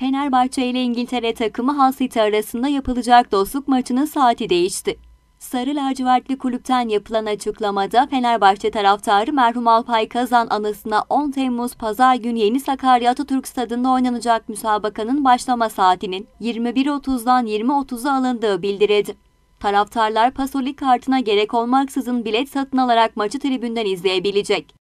Fenerbahçe ile İngiltere takımı hal arasında yapılacak dostluk maçının saati değişti. Sarı lacivertli kulüpten yapılan açıklamada Fenerbahçe taraftarı merhum Alpay Kazan anısına 10 Temmuz Pazar günü Yeni Sakarya Atatürk Stadı'nda oynanacak müsabakanın başlama saatinin 21.30'dan 20.30'a alındığı bildirildi. Taraftarlar pasolik kartına gerek olmaksızın bilet satın alarak maçı tribünden izleyebilecek.